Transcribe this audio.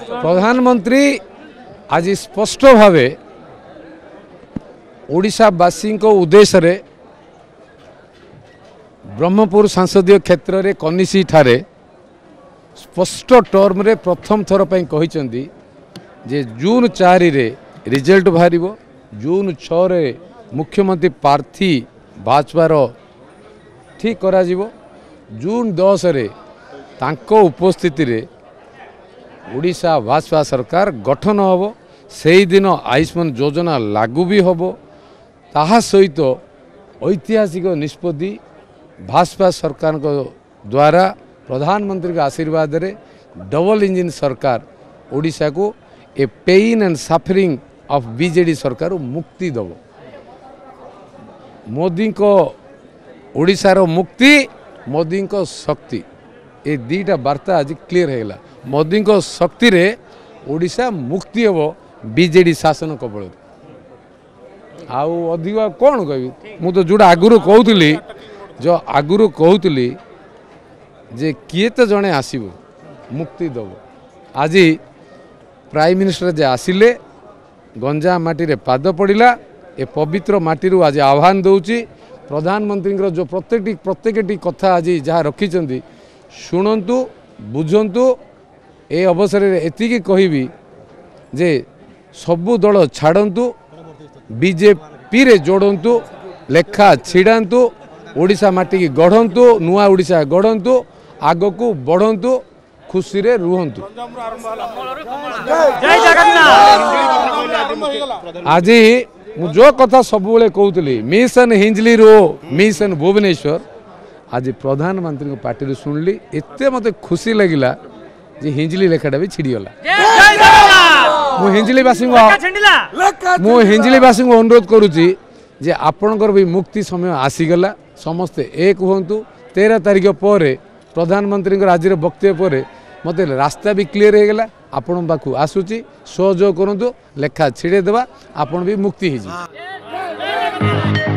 ପ୍ରଧାନମନ୍ତ୍ରୀ ଆଜି ସ୍ପଷ୍ଟ ଭାବେ ଓଡ଼ିଶାବାସୀଙ୍କ ଉଦ୍ଦେଶ୍ୟରେ ବ୍ରହ୍ମପୁର ସାଂସଦୀୟ କ୍ଷେତ୍ରରେ କନିସିଠାରେ ସ୍ପଷ୍ଟ ଟର୍ମରେ ପ୍ରଥମ ଥର ପାଇଁ କହିଛନ୍ତି ଯେ ଜୁନ୍ ଚାରିରେ ରେଜଲ୍ଟ ବାହାରିବ ଜୁନ୍ ଛଅରେ ମୁଖ୍ୟମନ୍ତ୍ରୀ ପ୍ରାର୍ଥୀ ବାଛବାର ଠିକ୍ କରାଯିବ ଜୁନ୍ ଦଶରେ ତାଙ୍କ ଉପସ୍ଥିତିରେ ଓଡ଼ିଶା ଭାଜପା ସରକାର ଗଠନ ହେବ ସେହିଦିନ ଆୟୁଷ୍ମାନ ଯୋଜନା ଲାଗୁ ବି ହେବ ତାହା ସହିତ ଐତିହାସିକ ନିଷ୍ପତ୍ତି ଭାଜପା ସରକାରଙ୍କ ଦ୍ୱାରା ପ୍ରଧାନମନ୍ତ୍ରୀଙ୍କ ଆଶୀର୍ବାଦରେ ଡବଲ ଇଞ୍ଜିନ୍ ସରକାର ଓଡ଼ିଶାକୁ ଏ pain and suffering of BJD ସରକାରରୁ ମୁକ୍ତି ଦେବ ମୋଦିଙ୍କ ଓଡ଼ିଶାର ମୁକ୍ତି ମୋଦିଙ୍କ ଶକ୍ତି ଏ ଦୁଇଟା ବାର୍ତ୍ତା ଆଜି କ୍ଲିଅର୍ ହେଇଗଲା ମୋଦିଙ୍କ ଶକ୍ତିରେ ଓଡ଼ିଶା ମୁକ୍ତି ହେବ ବିଜେଡ଼ି ଶାସନ କବଳରୁ ଆଉ ଅଧିକ କ'ଣ କହିବି ମୁଁ ତ ଯେଉଁଟା ଆଗରୁ କହୁଥିଲି ଯେଉଁ ଆଗରୁ କହୁଥିଲି ଯେ କିଏ ତ ଜଣେ ଆସିବ ମୁକ୍ତି ଦେବ ଆଜି ପ୍ରାଇମ୍ ମିନିଷ୍ଟର ଯେ ଆସିଲେ ଗଞ୍ଜା ମାଟିରେ ପାଦ ପଡ଼ିଲା ଏ ପବିତ୍ର ମାଟିରୁ ଆଜି ଆହ୍ୱାନ ଦେଉଛି ପ୍ରଧାନମନ୍ତ୍ରୀଙ୍କର ଯେଉଁ ପ୍ରତ୍ୟେକଟି ପ୍ରତ୍ୟେକଟି କଥା ଆଜି ଯାହା ରଖିଛନ୍ତି ଶୁଣନ୍ତୁ ବୁଝନ୍ତୁ ଏ ଅବସରରେ ଏତିକି କହିବି ଯେ ସବୁ ଦଳ ଛାଡ଼ନ୍ତୁ ବିଜେପିରେ ଯୋଡ଼ନ୍ତୁ ଲେଖା ଛିଡ଼ାନ୍ତୁ ଓଡ଼ିଶା ମାଟିକି ଗଢ଼ନ୍ତୁ ନୂଆ ଓଡ଼ିଶା ଗଢ଼ନ୍ତୁ ଆଗକୁ ବଢ଼ନ୍ତୁ ଖୁସିରେ ରୁହନ୍ତୁ ଆଜି ମୁଁ ଯେଉଁ କଥା ସବୁବେଳେ କହୁଥିଲି ମିଶନ ରୋ ମିଶନ ଭୁବନେଶ୍ୱର ଆଜି ପ୍ରଧାନମନ୍ତ୍ରୀଙ୍କ ପାର୍ଟିରୁ ଶୁଣିଲି ଏତେ ମୋତେ ଖୁସି ଲାଗିଲା ଯେ ହିଞ୍ଜିଲି ଲେଖାଟା ବି ଛିଡ଼ିଗଲା ମୁଁ ହିଞ୍ଜିଲିବାସୀଙ୍କୁ ମୁଁ ହିଞ୍ଜିଲିବାସୀଙ୍କୁ ଅନୁରୋଧ କରୁଛି ଯେ ଆପଣଙ୍କର ବି ମୁକ୍ତି ସମୟ ଆସିଗଲା ସମସ୍ତେ ଏକ ହୁଅନ୍ତୁ ତେର ତାରିଖ ପରେ ପ୍ରଧାନମନ୍ତ୍ରୀଙ୍କର ଆଜିର ବକ୍ତବ୍ୟ ପରେ ମୋତେ ରାସ୍ତା ବି କ୍ଲିଅର ହେଇଗଲା ଆପଣଙ୍କ ପାଖକୁ ଆସୁଛି ସହଯୋଗ କରନ୍ତୁ ଲେଖା ଛିଡ଼େଇଦେବା ଆପଣ ବି ମୁକ୍ତି ହେଇଯିବେ